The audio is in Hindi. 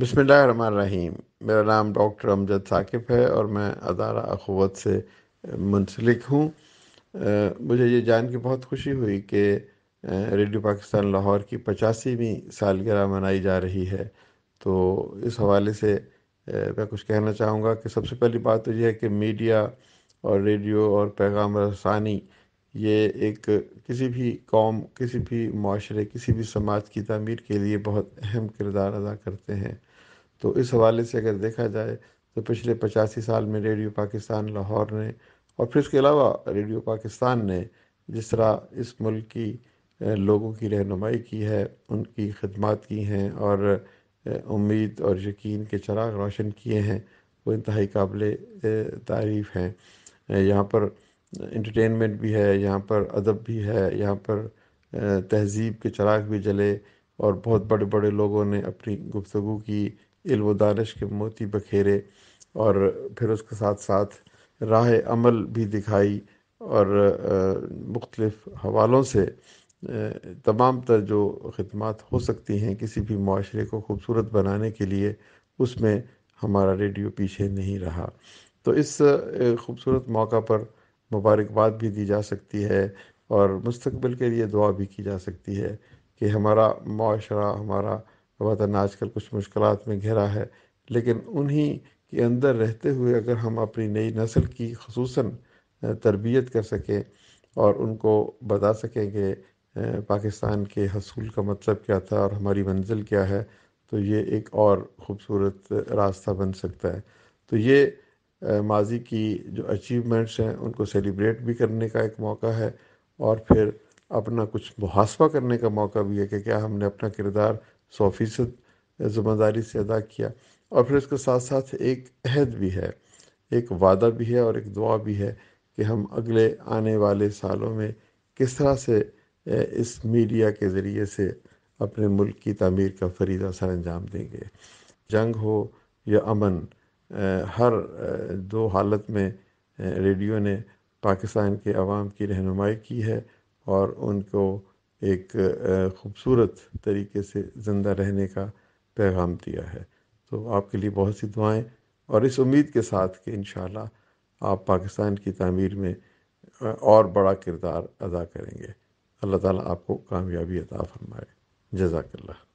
बिसमीम मेरा नाम डॉक्टर अमजद साकिब है और मैं अदारा अखवत से मुंसलिक हूँ मुझे ये जान के बहुत खुशी हुई कि रेडियो पाकिस्तान लाहौर की पचासीवीं सालगिरह मनाई जा रही है तो इस हवाले से मैं कुछ कहना चाहूँगा कि सबसे पहली बात तो यह है कि मीडिया और रेडियो और पैगाम रसानी ये एक किसी भी कौम किसी भी माशरे किसी भी समाज की तमीर के लिए बहुत अहम किरदार अदा करते हैं तो इस हवाले से अगर देखा जाए तो पिछले पचासी साल में रेडियो पाकिस्तान लाहौर ने और फिर इसके अलावा रेडियो पाकिस्तान ने जिस तरह इस मुल्क की लोगों की रहनुमाई की है उनकी खदमात की हैं और उम्मीद और यकीन के चराग रोशन किए हैं वो इंतहाई काबिल तारीफ़ हैं यहाँ पर इंटरटेनमेंट भी है यहाँ पर अदब भी है यहाँ पर तहज़ीब के चराग भी जले और बहुत बड़े बड़े लोगों ने अपनी गुफ्तु की इल्म दानिश के मोती बखेरे और फिर उसके साथ साथ राह अमल भी दिखाई और मुख्तलफ़ हवालों से तमाम तर जो खदमात हो सकती हैं किसी भी माशरे को खूबसूरत बनाने के लिए उसमें हमारा रेडियो पीछे नहीं रहा तो इस खूबसूरत मौका पर मुबारकबाद भी दी जा सकती है और मुस्तबिल के लिए दुआ भी की जा सकती है कि हमारा माशरा हमारा वतन आजकल कुछ मुश्किल में घिरा है लेकिन उन्हीं के अंदर रहते हुए अगर हम अपनी नई नस्ल की खसूस तरबियत कर सकें और उनको बता सकें कि पाकिस्तान के हसूल का मतलब क्या था और हमारी मंजिल क्या है तो ये एक और ख़ूबसूरत रास्ता बन सकता है तो ये माजी की जो अचीवमेंट्स हैं उनको सेलिब्रेट भी करने का एक मौका है और फिर अपना कुछ मुहासवा करने का मौका भी है कि क्या हमने अपना किरदार सौ फीसद ज़िम्मेदारी से अदा किया और फिर इसके साथ साथ एक अहद भी है एक वादा भी है और एक दुआ भी है कि हम अगले आने वाले सालों में किस तरह से इस मीडिया के ज़रिए से अपने मुल्क की तमीर का फरीदा सर अंजाम देंगे जंग हो या अमन हर दो हालत में रेडियो ने पाकिस्तान के अवाम की रहनुमाई की है और उनको एक खूबसूरत तरीके से ज़िंदा रहने का पैगाम दिया है तो आपके लिए बहुत सी दुआएं और इस उम्मीद के साथ कि इन आप पाकिस्तान की तमीर में और बड़ा किरदार अदा करेंगे अल्लाह ताला आपको कामयाबी अता फरमाए जजाकल्ला